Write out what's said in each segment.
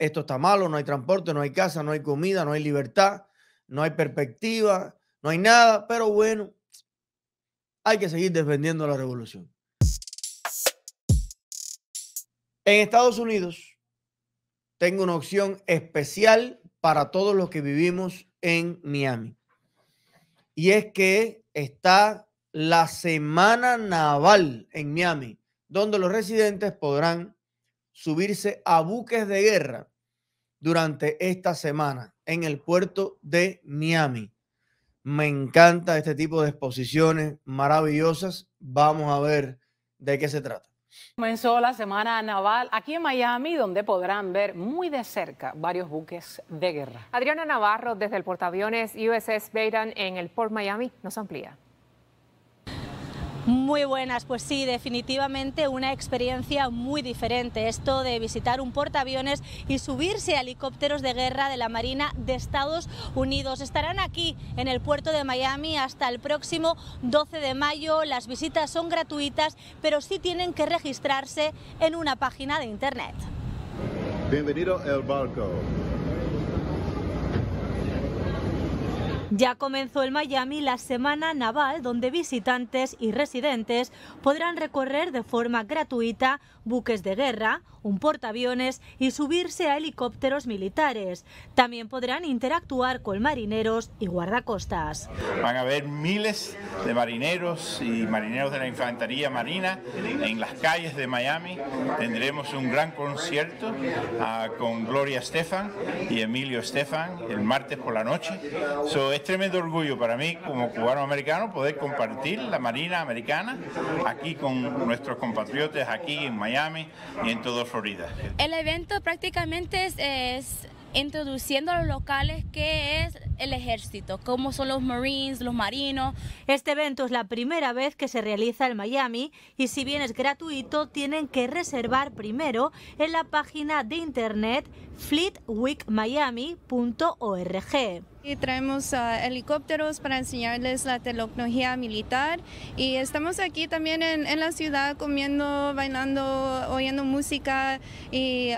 esto está malo, no hay transporte, no hay casa, no hay comida, no hay libertad, no hay perspectiva, no hay nada, pero bueno, hay que seguir defendiendo la revolución. En Estados Unidos tengo una opción especial para todos los que vivimos en Miami. Y es que está la Semana Naval en Miami, donde los residentes podrán subirse a buques de guerra durante esta semana en el puerto de Miami. Me encanta este tipo de exposiciones maravillosas. Vamos a ver de qué se trata. Comenzó la semana naval aquí en Miami, donde podrán ver muy de cerca varios buques de guerra. Adriana Navarro, desde el portaaviones USS Baden en el Port Miami, nos amplía. Muy buenas, pues sí, definitivamente una experiencia muy diferente. Esto de visitar un portaaviones y subirse a helicópteros de guerra de la Marina de Estados Unidos. Estarán aquí en el puerto de Miami hasta el próximo 12 de mayo. Las visitas son gratuitas, pero sí tienen que registrarse en una página de internet. Bienvenido al barco. Ya comenzó en Miami la Semana Naval, donde visitantes y residentes podrán recorrer de forma gratuita buques de guerra, un portaaviones y subirse a helicópteros militares. También podrán interactuar con marineros y guardacostas. Van a haber miles de marineros y marineros de la Infantería Marina en las calles de Miami. Tendremos un gran concierto ah, con Gloria Estefan y Emilio Estefan el martes por la noche es tremendo orgullo para mí como cubano americano poder compartir la Marina Americana aquí con nuestros compatriotas aquí en Miami y en toda Florida. El evento prácticamente es, es introduciendo a los locales qué es el ejército, cómo son los Marines, los marinos. Este evento es la primera vez que se realiza en Miami y si bien es gratuito, tienen que reservar primero en la página de internet fleetweekmiami.org. Y traemos ah, helicópteros para enseñarles la tecnología militar y estamos aquí también en, la ciudad comiendo, bailando, oyendo música y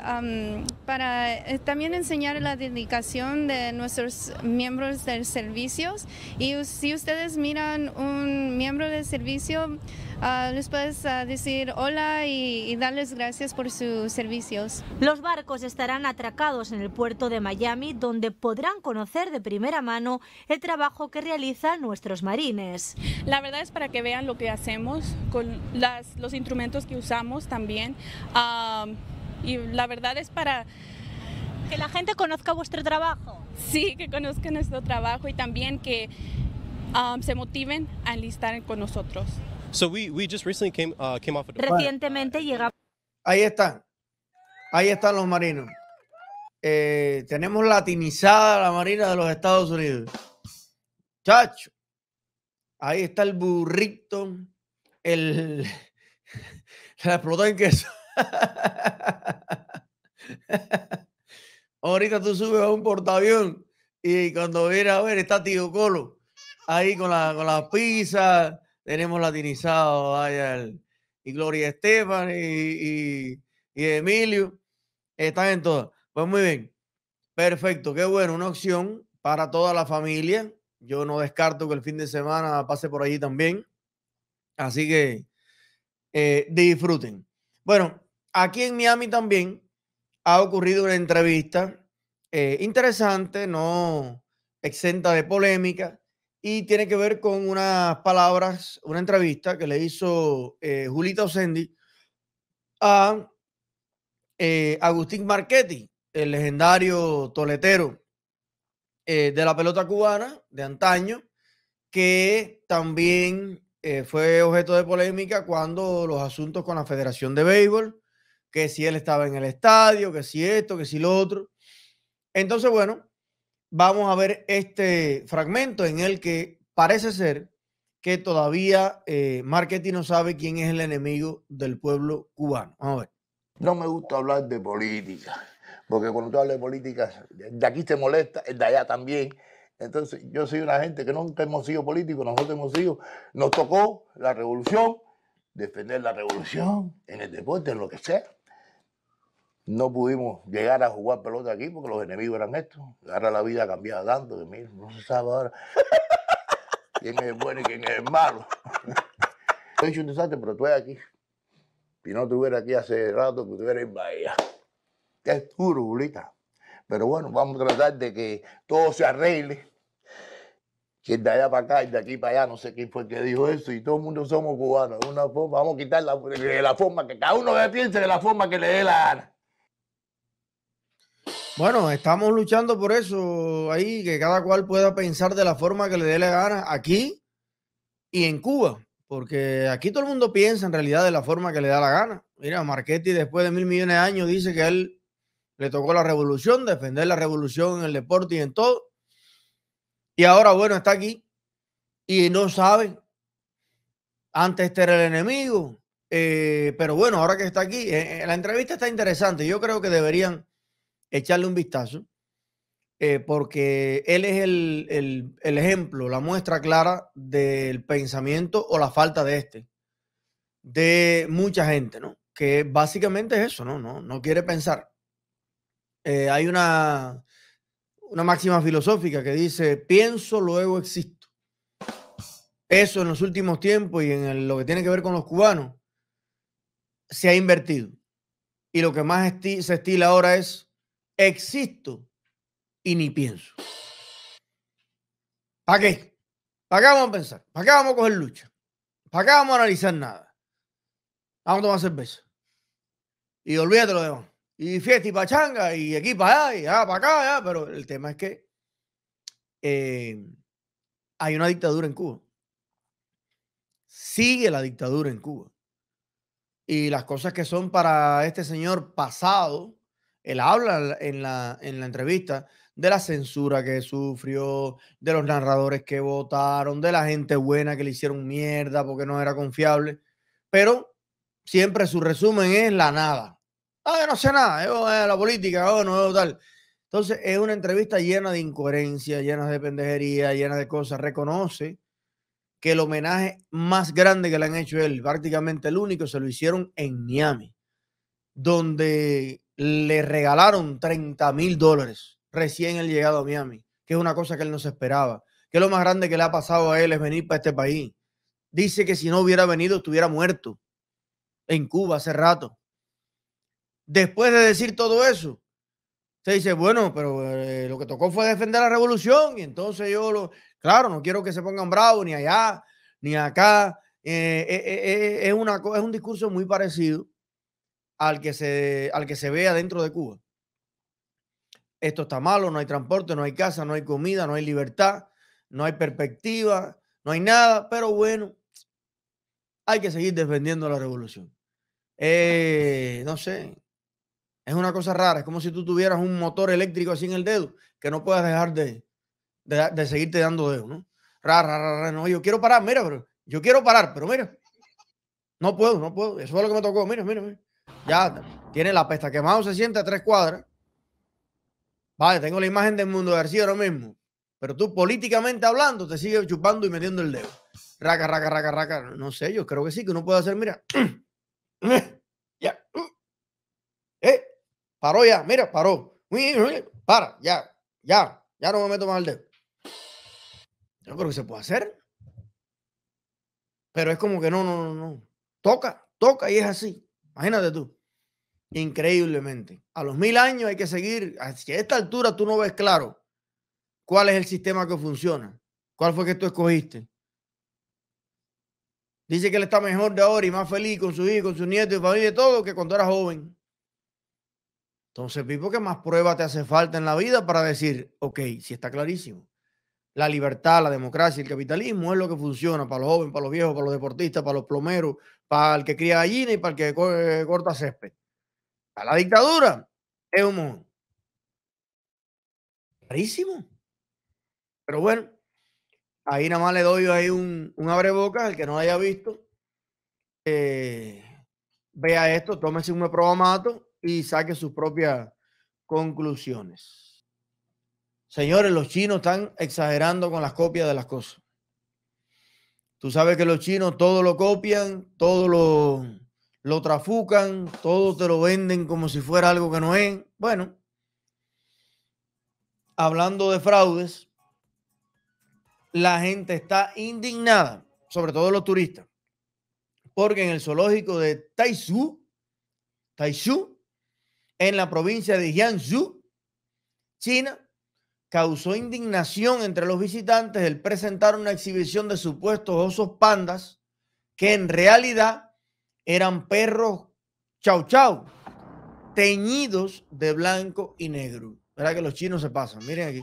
para eh, también enseñar la dedicación de nuestros miembros del servicio y si ustedes miran un miembro del servicio, ah, les puedes ah, decir hola y, darles gracias por sus servicios. Los barcos estarán atracados en el puerto de Miami, donde podrán conocer de primera mano el trabajo que realizan nuestros marines. La verdad es para que vean lo que hacemos con los instrumentos que usamos también. Ah, y la verdad es para que la gente conozca vuestro trabajo. Sí, que conozcan nuestro trabajo y también que um, se motiven a enlistar con nosotros. Uh, Recientemente llegamos. Ahí están. Ahí están los marinos. Eh, tenemos latinizada la Marina de los Estados Unidos. Chacho. Ahí está el burrito, el. La explotó en queso. Ahorita tú subes a un portaavión y cuando viera, a ver está Tío Colo ahí con la, con pizza, tenemos latinizado, vaya, y Gloria Estefan y, Emilio, están en todas. Pues muy bien, perfecto, qué bueno, una opción para toda la familia. Yo no descarto que el fin de semana pase por allí también. Así que eh, disfruten. Bueno, aquí en Miami también ha ocurrido una entrevista eh, interesante, no exenta de polémica, y tiene que ver con unas palabras, una entrevista que le hizo eh, Julita Osendi a eh, Agustín Marchetti, el legendario toletero de la pelota cubana de antaño, que también fue objeto de polémica cuando los asuntos con la Federación de Béisbol que si él estaba en el estadio, que si esto, que si lo otro. Entonces, bueno, vamos a ver este fragmento en el que parece ser que todavía eh, Marketing no sabe quién es el enemigo del pueblo cubano. Vamos a ver. No me gusta hablar de política, porque cuando tú hablas de política, de aquí te molesta, el de allá también. Entonces, yo soy una gente que nunca hemos sido políticos, nosotros hemos sido, nos tocó la revolución, defender la revolución en el deporte, en lo que sea. No pudimos llegar a jugar pelota aquí porque los enemigos eran estos. Ahora la vida cambiaba tanto que mira, no se sabe ahora quién es bueno y quién es malo. He hecho un desastre, pero eres aquí. Si no estuviera aquí hace rato, que pues estuviera en Bahía. Es duro, Julita. Pero bueno, vamos a tratar de que todo se arregle. Que de allá para acá y de aquí para allá, no sé quién fue el que dijo eso, y todo el mundo somos cubanos. Una forma, vamos a quitar la, la forma que cada uno piense de la forma que le dé la gana. Bueno, estamos luchando por eso ahí, que cada cual pueda pensar de la forma que le dé la gana aquí y en Cuba, porque aquí todo el mundo piensa en realidad de la forma que le da la gana. Mira, Marchetti después de mil millones de años dice que a él le tocó la revolución, defender la revolución en el deporte y en todo. Y ahora, bueno, está aquí y no sabe. Antes este era el enemigo, eh, pero bueno, ahora que está aquí, eh, eh, la entrevista está interesante. Yo creo que deberían echarle un vistazo, eh, porque él es el, ejemplo, la muestra clara del pensamiento o la falta de este, de mucha gente, ¿no? Que básicamente es eso, ¿no? No, no quiere pensar. Eh, hay una, una máxima filosófica que dice, pienso, luego existo. Eso en los últimos tiempos y en lo que tiene que ver con los cubanos, se ha invertido. Y lo que más se estila ahora es existo y ni pienso. ¿Para qué? ¿Para qué vamos a pensar? ¿Para qué vamos a coger lucha? ¿Para qué vamos a analizar nada? Vamos a tomar cerveza. Y olvídate lo demás. Y fiesta y pachanga, y aquí para allá, y allá para acá, pero el tema es que eh, hay una dictadura en Cuba. Sigue la dictadura en Cuba. Y las cosas que son para este señor pasado, él habla en la, entrevista de la censura que sufrió, de los narradores que votaron, de la gente buena que le hicieron mierda porque no era confiable. Pero siempre su resumen es la nada. Ah, yo no sé nada, yo eh, la política, no tal. Entonces es una entrevista llena de incoherencia, llena de pendejería, llena de cosas. Reconoce que el homenaje más grande que le han hecho él, prácticamente el único, se lo hicieron en Miami, donde le regalaron 30 mil dólares recién él llegado a Miami, que es una cosa que él no se esperaba, que lo más grande que le ha pasado a él es venir para este país. Dice que si no hubiera venido estuviera muerto en Cuba hace rato. Después de decir todo eso, se dice, bueno, pero eh, lo que tocó fue defender la revolución y entonces yo lo, claro, no quiero que se pongan bravos ni allá, ni acá. Eh, eh, es, una, es un discurso muy parecido al que se, al que se vea dentro de Cuba. Esto está malo, no hay transporte, no hay casa, no hay comida, no hay libertad, no hay perspectiva, no hay nada, pero bueno, hay que seguir defendiendo la revolución. Eh, no sé, es una cosa rara, es como si tú tuvieras un motor eléctrico así en el dedo, que no puedas dejar de, seguirte dando dedo, ¿no? Rara, rara, rara, no, yo quiero parar, mira, pero yo quiero parar, pero mira, no puedo, no puedo, eso es lo que me tocó, mira, mira, mira. Ya tiene la pesta quemado, se siente a tres cuadras. Vale, tengo la imagen del mundo García ahora mismo. Pero tú políticamente hablando te sigues chupando y metiendo el dedo. Raca, raca, raca, raca. No sé, yo creo que sí, que uno puede hacer, mira. Eh, ya. Eh, paró ya, mira, paró. Para, ya, ya, ya no me meto más el dedo. Yo creo que se puede hacer. Pero es como que no, no, no, no. Toca, toca y es así. Imagínate tú. Increíblemente. A los mil años hay que seguir. a esta altura tú no ves claro cuál es el sistema que funciona, cuál fue que tú escogiste. Dice que él está mejor de ahora y más feliz con su hijo, con su nieto y familia y todo que cuando era joven. Entonces, Pipo, ¿qué más pruebas te hace falta en la vida para decir, ok, si está clarísimo? la libertad, la democracia, el capitalismo es lo que funciona para los jóvenes, para los viejos, para los deportistas, para los plomeros, para el que cría gallina y para el que eh, corta césped. Para la dictadura es un mundo Clarísimo. Pero bueno, ahí nada más le doy ahí un, un abre boca al que no haya visto. Eh, vea esto, tómese un programato y saque sus propias conclusiones. Señores, los chinos están exagerando con las copias de las cosas. Tú sabes que los chinos todo lo copian, todo lo, lo trafucan, todo te lo venden como si fuera algo que no es. Bueno, hablando de fraudes, la gente está indignada, sobre todo los turistas, porque en el zoológico de Taizhou, Taizhou, en la provincia de Jiangsu, China, causó indignación entre los visitantes el presentar una exhibición de supuestos osos pandas que en realidad eran perros chau chau, teñidos de blanco y negro. ¿Verdad que los chinos se pasan? Miren aquí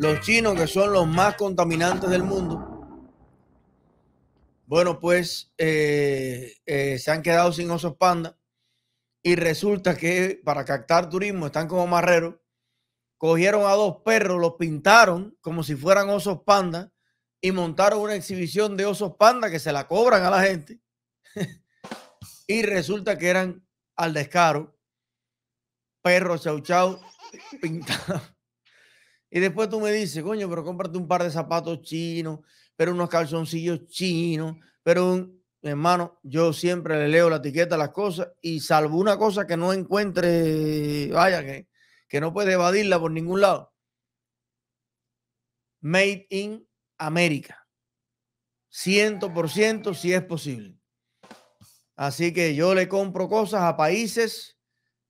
los chinos que son los más contaminantes del mundo, bueno, pues eh, eh, se han quedado sin osos panda y resulta que para captar turismo están como marreros. Cogieron a dos perros, los pintaron como si fueran osos panda y montaron una exhibición de osos panda que se la cobran a la gente. y resulta que eran al descaro perros chau pintados y después tú me dices, coño, pero cómprate un par de zapatos chinos, pero unos calzoncillos chinos, pero un... Hermano, yo siempre le leo la etiqueta a las cosas y salvo una cosa que no encuentre, vaya, que, que no puede evadirla por ningún lado. Made in America. 100% si es posible. Así que yo le compro cosas a países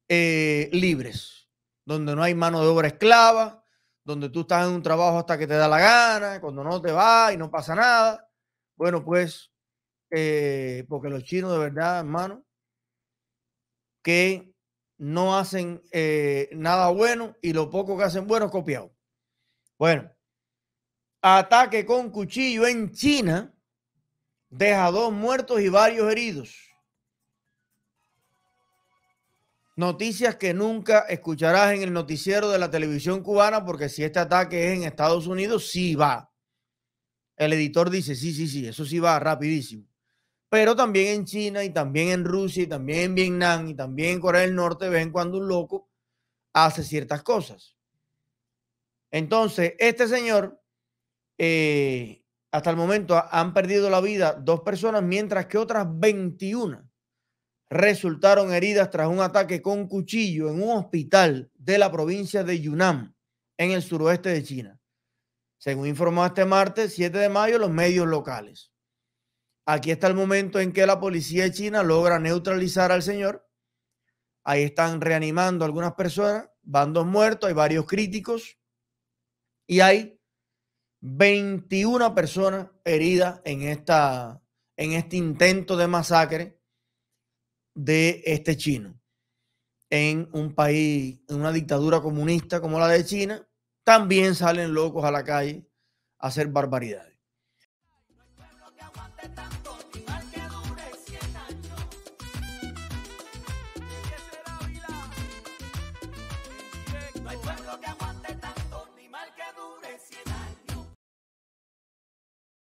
eh, libres, donde no hay mano de obra esclava, donde tú estás en un trabajo hasta que te da la gana, cuando no te va y no pasa nada. Bueno, pues, eh, porque los chinos de verdad, hermano, que no hacen eh, nada bueno y lo poco que hacen bueno es copiado. Bueno, ataque con cuchillo en China deja dos muertos y varios heridos. Noticias que nunca escucharás en el noticiero de la televisión cubana, porque si este ataque es en Estados Unidos, sí va. El editor dice, sí, sí, sí, eso sí va rapidísimo. Pero también en China y también en Rusia y también en Vietnam y también en Corea del Norte, ven cuando un loco hace ciertas cosas. Entonces, este señor, eh, hasta el momento han perdido la vida dos personas, mientras que otras 21 resultaron heridas tras un ataque con cuchillo en un hospital de la provincia de Yunnan, en el suroeste de China. Según informó este martes 7 de mayo los medios locales. Aquí está el momento en que la policía China logra neutralizar al señor. Ahí están reanimando algunas personas, van dos muertos, hay varios críticos y hay 21 personas heridas en, esta, en este intento de masacre de este chino en un país, en una dictadura comunista como la de China, también salen locos a la calle a hacer barbaridades.